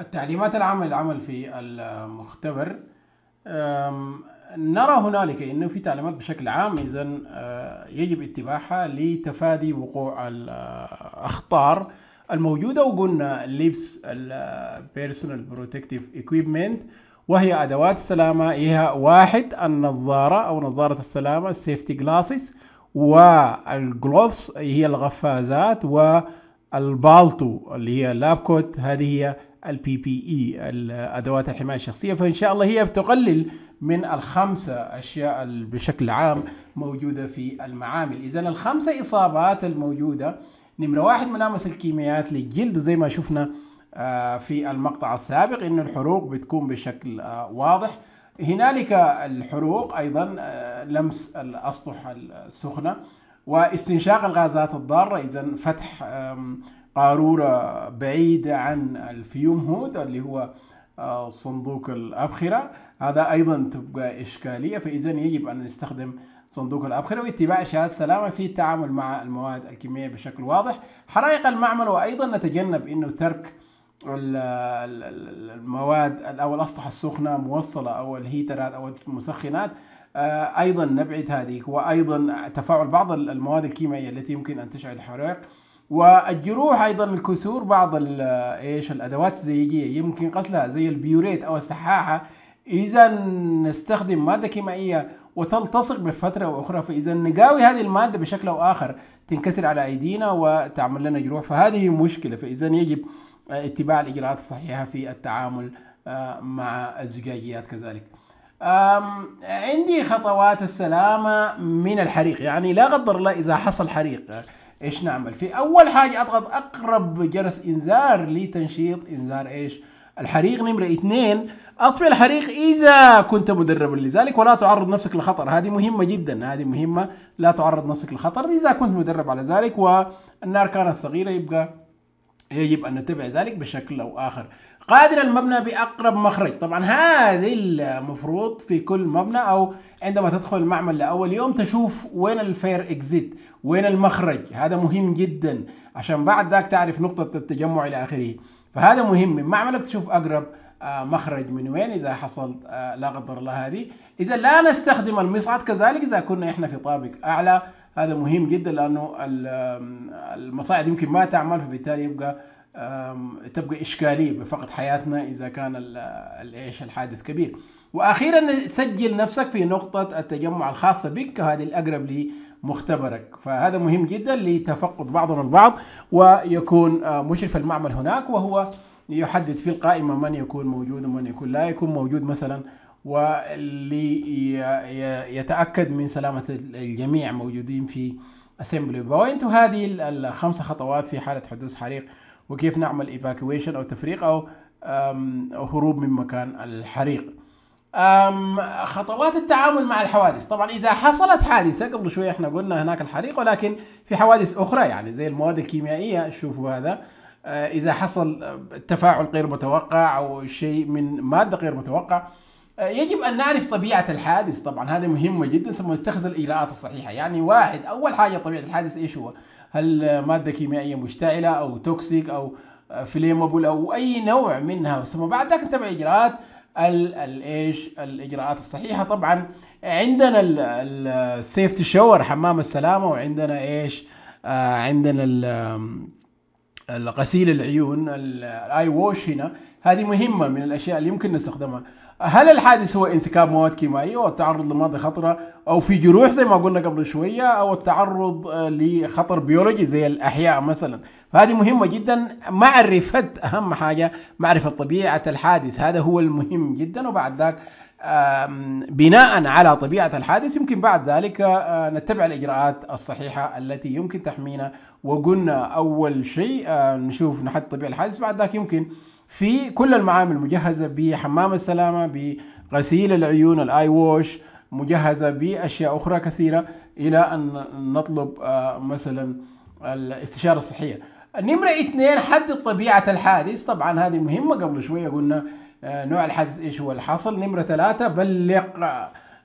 التعليمات العامة للعمل في المختبر نرى هنالك انه في تعليمات بشكل عام اذا أه، يجب اتباعها لتفادي وقوع الاخطار الموجوده وقلنا لبس البيرسونال بروتكتيف ايكويبمنت وهي ادوات السلامه هي واحد النظاره او نظاره السلامه السيفتي جلاسز والجلوفز هي الغفازات والبالتو اللي هي اللاب كوت هذه هي البي بي اي الادوات الحمايه الشخصيه فان شاء الله هي بتقلل من الخمسه اشياء بشكل عام موجوده في المعامل اذا الخمسه اصابات الموجوده نمره واحد ملامس الكيميائيات للجلد وزي ما شفنا آه، في المقطع السابق انه الحروق بتكون بشكل آه، واضح هنالك الحروق ايضا آه، لمس الاسطح السخنه واستنشاق الغازات الضاره اذا فتح قارورة بعيدة عن الفيوم هود اللي هو آه، صندوق الأبخرة هذا أيضا تبقى إشكالية فإذا يجب أن نستخدم صندوق الأبخرة واتباع شهادة السلامة في التعامل مع المواد الكيميائية بشكل واضح حرائق المعمل وأيضا نتجنب أنه ترك المواد أو الأسطح السخنة موصلة أو الهيترات أو المسخنات آه، أيضا نبعد هذه وأيضا تفاعل بعض المواد الكيميائية التي يمكن أن تشعل الحرائق والجروح ايضا الكسور بعض ايش الادوات الزيجيه يمكن غسلها زي البيوريت او السحاحه اذا نستخدم ماده كيميائيه وتلتصق بفتره واخرى فاذا نقاوي هذه الماده بشكل او اخر تنكسر على ايدينا وتعمل لنا جروح فهذه مشكله فاذا يجب آه، اتباع الاجراءات الصحيحه في التعامل آه، مع الزجاجيات كذلك عندي خطوات السلامه من الحريق يعني لا قدر الله اذا حصل حريق ايش نعمل في اول حاجه اضغط اقرب جرس انذار لتنشيط انذار ايش الحريق نمرة اثنين اطفي الحريق اذا كنت مدربا لذلك ولا تعرض نفسك للخطر هذه مهمة جدا هذه مهمة لا تعرض نفسك للخطر اذا كنت مدرب على ذلك والنار كانت صغيرة يبقى يجب ان نتبع ذلك بشكل او اخر قادر المبنى بأقرب مخرج طبعا هذه المفروض في كل مبنى أو عندما تدخل المعمل لأول يوم تشوف وين الفير إكزيت وين المخرج هذا مهم جدا عشان بعد ذاك تعرف نقطة التجمع إلى آخره فهذا مهم من معملك تشوف أقرب آه، مخرج من وين اذا حصلت آه، لا قدر الله هذه اذا لا نستخدم المصعد كذلك اذا كنا احنا في طابق اعلى هذا مهم جدا لانه المصاعد يمكن ما تعمل فبالتالي يبقى تبقى إشكالية بفقد حياتنا إذا كان الإيش الحادث كبير وأخيرا سجل نفسك في نقطة التجمع الخاصة بك هذه الأقرب لمختبرك فهذا مهم جدا لتفقد بعضنا البعض ويكون آه، مشرف المعمل هناك وهو يحدد في القائمة من يكون موجود ومن يكون لا يكون موجود مثلا وليتأكد من سلامة الجميع موجودين في assembly point وهذه الخمس خطوات في حالة حدوث حريق وكيف نعمل ايفاكويشن او تفريق او هروب من مكان الحريق خطوات التعامل مع الحوادث طبعا اذا حصلت حادثه قبل شويه احنا قلنا هناك الحريق ولكن في حوادث اخرى يعني زي المواد الكيميائيه شوفوا هذا آه، اذا حصل آه، تفاعل غير متوقع او شيء من ماده غير متوقع آه، يجب ان نعرف طبيعه الحادث طبعا هذه مهمه جدا ثم اتخذ الاجراءات الصحيحه يعني واحد اول حاجه طبيعه الحادث ايش هو هل ماده كيميائيه مشتعله او توكسيك او فليمبل او اي نوع منها ثم بعد ذلك نتبع اجراءات الايش الاجراءات الصحيحه طبعا عندنا السيفتي شاور حمام السلامه وعندنا ايش آه، عندنا الغسيل العيون الاي ووش هنا هذه مهمة من الأشياء اللي يمكن نستخدمها هل الحادث هو انسكاب مواد كيميائية أو التعرض لمواد خطرة أو في جروح زي ما قلنا قبل شوية أو التعرض آه، لخطر بيولوجي زي الأحياء مثلا فهذه مهمة جدا معرفة أهم حاجة معرفة طبيعة الحادث هذا هو المهم جدا وبعد ذاك بناء على طبيعة الحادث يمكن بعد ذلك آه، نتبع الإجراءات الصحيحة التي يمكن تحمينا وقلنا اول شيء آه، نشوف نحط طبيعي الحادث بعد ذاك يمكن في كل المعامل مجهزه بحمام السلامه بغسيل العيون الاي ووش مجهزه باشياء اخرى كثيره الى ان نطلب آه، مثلا الاستشاره الصحيه. نمره اثنين حدد طبيعه الحادث، طبعا هذه مهمه قبل شويه قلنا آه، نوع الحادث ايش هو الحصل، نمره ثلاثه بلغ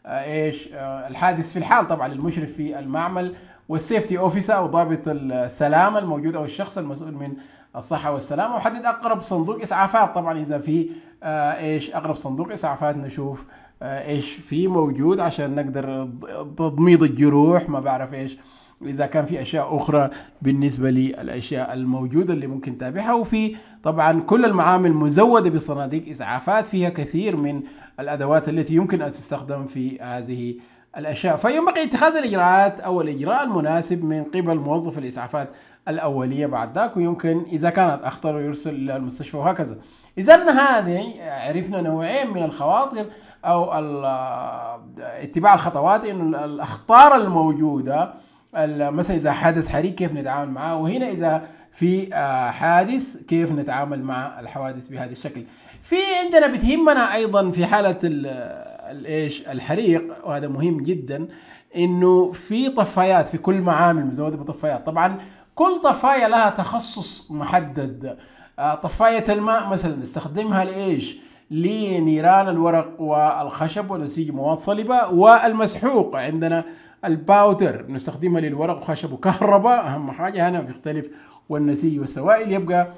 ايش الحادث في الحال طبعا المشرف في المعمل والسيفتي اوفيسر او ضابط السلامه الموجود او الشخص المسؤول من الصحه والسلامه وحدد اقرب صندوق اسعافات طبعا اذا في آه، ايش اقرب صندوق اسعافات نشوف آه، ايش في موجود عشان نقدر تضميض الجروح ما بعرف ايش اذا كان في اشياء اخرى بالنسبه للاشياء الموجوده اللي ممكن تتابعها وفي طبعا كل المعامل مزوده بصناديق اسعافات فيها كثير من الادوات التي يمكن ان تستخدم في هذه الأشياء فينبغي اتخاذ الإجراءات أو الإجراء المناسب من قبل موظف الإسعافات الأولية بعد ذاك ويمكن إذا كانت أخطر يرسل للمستشفى وهكذا إذا هذه عرفنا نوعين من الخواطر أو اتباع الخطوات إنه الأخطار الموجودة مثلا إذا حدث حريق كيف نتعامل معه وهنا إذا في آه، حادث كيف نتعامل مع الحوادث بهذا الشكل في عندنا بتهمنا أيضا في حالة الايش الحريق وهذا مهم جدا انه في طفايات في كل معامل مزوده بطفايات طبعا كل طفايه لها تخصص محدد آه، طفايه الماء مثلا نستخدمها لايش لنيران الورق والخشب ونسيج مواد صلبه والمسحوق عندنا الباودر نستخدمها للورق وخشب وكهرباء اهم حاجه هنا بيختلف والنسيج والسوائل يبقى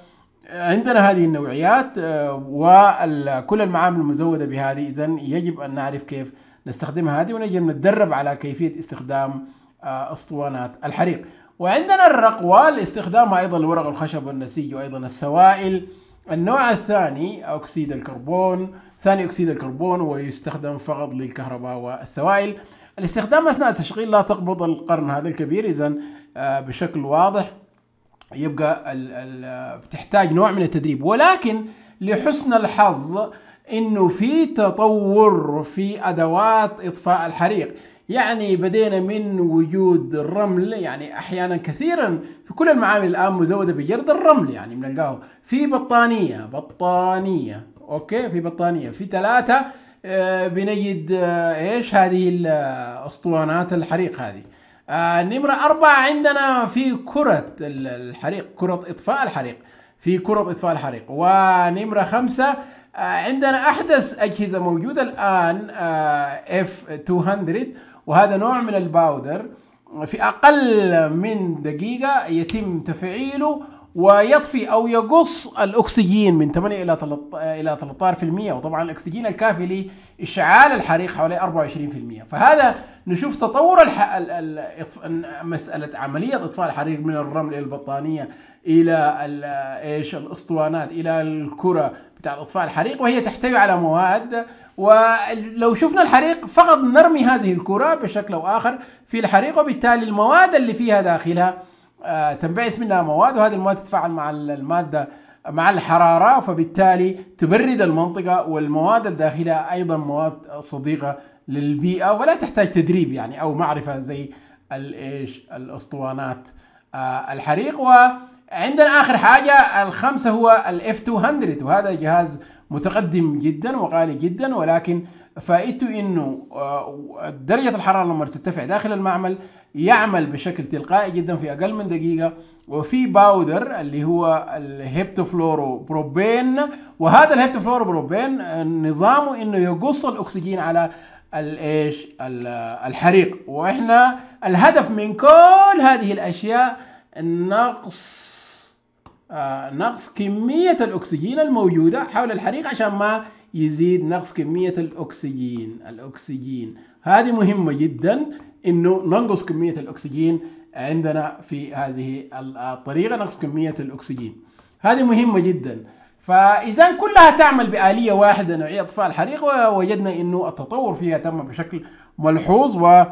عندنا هذه النوعيات آه، وكل المعامل المزودة بهذه إذا يجب أن نعرف كيف نستخدمها هذه ونجب نتدرب على كيفية استخدام آه، أسطوانات الحريق وعندنا الرقوة لاستخدامها أيضا لورق الخشب والنسيج وأيضا السوائل النوع الثاني أكسيد الكربون ثاني أكسيد الكربون ويستخدم فقط للكهرباء والسوائل الاستخدام أثناء التشغيل لا تقبض القرن هذا الكبير إذا آه، بشكل واضح يبقى الـ الـ بتحتاج نوع من التدريب ولكن لحسن الحظ انه في تطور في ادوات اطفاء الحريق يعني بدينا من وجود الرمل يعني احيانا كثيرا في كل المعامل الان مزوده بجرد الرمل يعني بنلقاه في بطانيه بطانيه اوكي في بطانيه في ثلاثه آه، بنجد آه، ايش هذه الاسطوانات الحريق هذه آه نمرة أربعة عندنا في كرة الحريق كرة إطفاء الحريق في كرة إطفاء الحريق ونمرة خمسة آه عندنا أحدث أجهزة موجودة الآن آه F200 وهذا نوع من الباودر في أقل من دقيقة يتم تفعيله ويطفي او يقص الاكسجين من 8 الى الى 13% وطبعا الاكسجين الكافي لاشعال الحريق حوالي 24% فهذا نشوف تطور الح... ال... ال... مساله عمليه اطفاء الحريق من الرمل الى البطانيه الى ال... ايش الاسطوانات الى الكره بتاع اطفاء الحريق وهي تحتوي على مواد ولو شفنا الحريق فقط نرمي هذه الكره بشكل او اخر في الحريق وبالتالي المواد اللي فيها داخلها آه، تنبعث منها مواد وهذه المواد تتفاعل مع الماده مع الحراره فبالتالي تبرد المنطقه والمواد الداخله ايضا مواد صديقه للبيئه ولا تحتاج تدريب يعني او معرفه زي الايش الاسطوانات آه، الحريق وعندنا اخر حاجه الخمسه هو الاف 200 وهذا جهاز متقدم جدا وغالي جدا ولكن فائدته انه آه، درجه الحراره لما ترتفع داخل المعمل يعمل بشكل تلقائي جدا في اقل من دقيقه وفي باودر اللي هو بروبين وهذا بروبين آه، نظامه انه يقص الاكسجين على الايش آه، الحريق واحنا الهدف من كل هذه الاشياء نقص نقص كميه الاكسجين الموجوده حول الحريق عشان ما يزيد نقص كمية الأكسجين الأكسجين هذه مهمة جدا أنه ننقص كمية الأكسجين عندنا في هذه الطريقة نقص كمية الأكسجين هذه مهمة جدا فإذا كلها تعمل بآلية واحدة نوعية إطفاء الحريق ووجدنا أنه التطور فيها تم بشكل ملحوظ و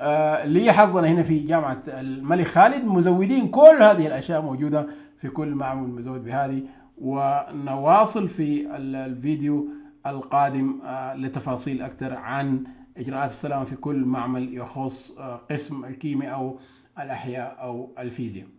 آه، لي حظنا هنا في جامعة الملك خالد مزودين كل هذه الأشياء موجودة في كل معمل مزود بهذه ونواصل في الفيديو القادم آه، لتفاصيل أكثر عن إجراءات السلامة في كل معمل يخص آه، قسم الكيمياء أو الأحياء أو الفيزياء